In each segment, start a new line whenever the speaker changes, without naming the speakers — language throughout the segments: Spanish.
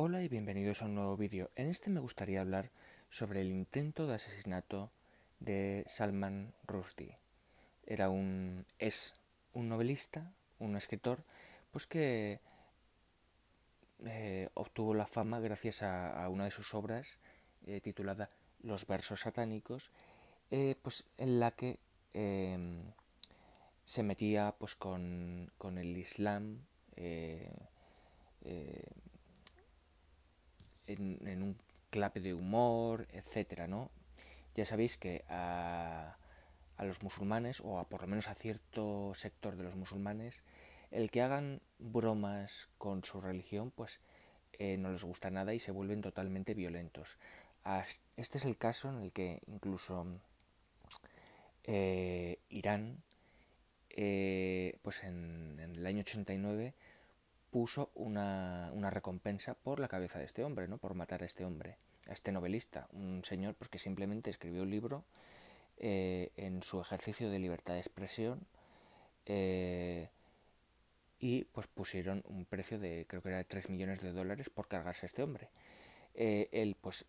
Hola y bienvenidos a un nuevo vídeo. En este me gustaría hablar sobre el intento de asesinato de Salman Rushdie. Era un es un novelista, un escritor, pues que eh, obtuvo la fama gracias a, una de sus obras eh, titulada Los versos satánicos, eh, pues en la que em, se metía pues con, con el Islam en, un clape de humor, etcétera, ¿no? Ya sabéis que a, los musulmanes, o a por lo menos a cierto sector de los musulmanes, el que hagan bromas con su religión, pues eh, no les gusta nada y se vuelven totalmente violentos. Este es el caso en el que incluso eh, Irán, eh, pues en el año 89, puso una, recompensa por la cabeza de este hombre, ¿no? por matar a este hombre, a este novelista, un señor pues, que simplemente escribió un libro eh, en su ejercicio de libertad de expresión eh, y pues pusieron un precio de creo que era de 3 millones de dólares por cargarse a este hombre. Eh, él pues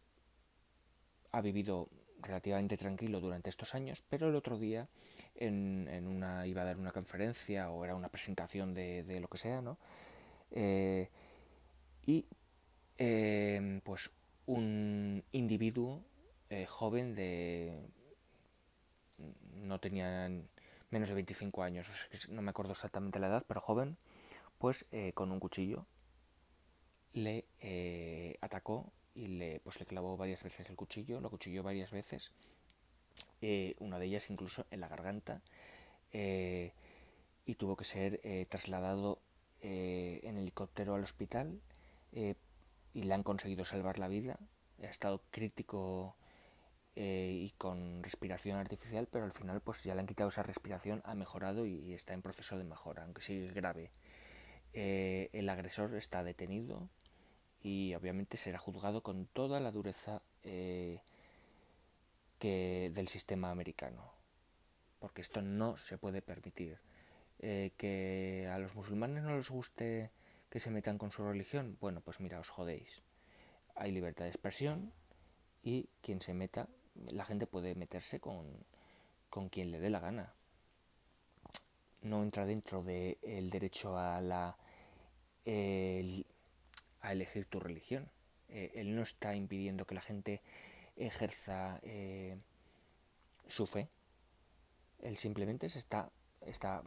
ha vivido relativamente tranquilo durante estos años, pero el otro día en, una, iba a dar una conferencia o era una presentación de, de lo que sea, ¿no? Eh, y em, pues un individuo eh, joven de no tenía menos de 25 años, no me acuerdo exactamente la edad, pero joven, pues eh, con un cuchillo le atacó y le, pues, le clavó varias veces el cuchillo, lo cuchilló varias veces, una de ellas incluso en la garganta, y tuvo que ser trasladado eh, en helicóptero al hospital eh, y le han conseguido salvar la vida. Ha estado crítico eh, y con respiración artificial, pero al final pues ya le han quitado esa respiración, ha mejorado y, está en proceso de mejora, aunque sigue grave. el agresor está detenido y obviamente será juzgado con toda la dureza del sistema americano, porque esto no se puede permitir. Eh, que a los musulmanes no les guste que se metan con su religión, bueno, pues mira, os jodéis. Hay libertad de expresión y quien se meta, la gente puede meterse con, quien le dé la gana. No entra dentro del derecho a la a elegir tu religión. Eh, él no está impidiendo que la gente ejerza eh, su fe. Él simplemente se está, está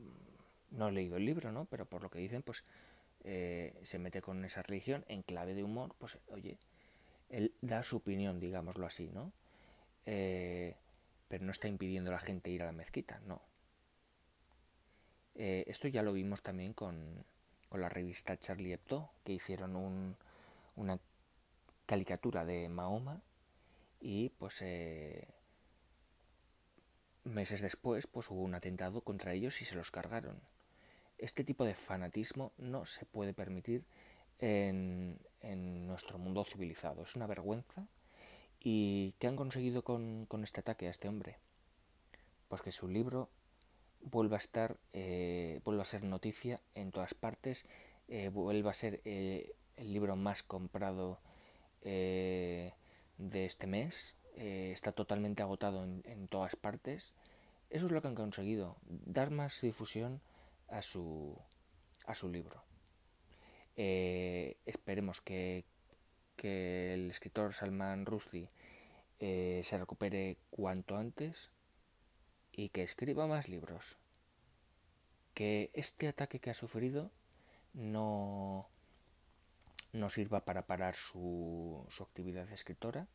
no he leído el libro, ¿no? Pero por lo que dicen, pues eh, se mete con esa religión en clave de humor, pues oye, él da su opinión, digámoslo así, ¿no? Eh, pero no está impidiendo a la gente ir a la mezquita, no. Eh, esto ya lo vimos también con, la revista Charlie Hebdo, que hicieron un, una caricatura de Mahoma y pues meses después pues hubo un atentado contra ellos y se los cargaron. Este tipo de fanatismo no se puede permitir en, nuestro mundo civilizado. Es una vergüenza. ¿Y qué han conseguido con, este ataque a este hombre? Pues que su libro vuelva a estar, eh, vuelva a ser noticia en todas partes, eh, vuelva a ser eh, el libro más comprado de este mes, está totalmente agotado en, en, todas partes. Eso es lo que han conseguido, dar más difusión a su, a su libro. Eh, esperemos que, el escritor Salman Rushdie eh, se recupere cuanto antes y que escriba más libros. Que este ataque que ha sufrido no, sirva para parar su, su actividad escritora,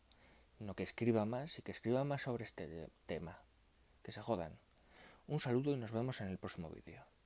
sino que escriba más y que escriba más sobre este tema. Que se jodan. Un saludo y nos vemos en el próximo vídeo.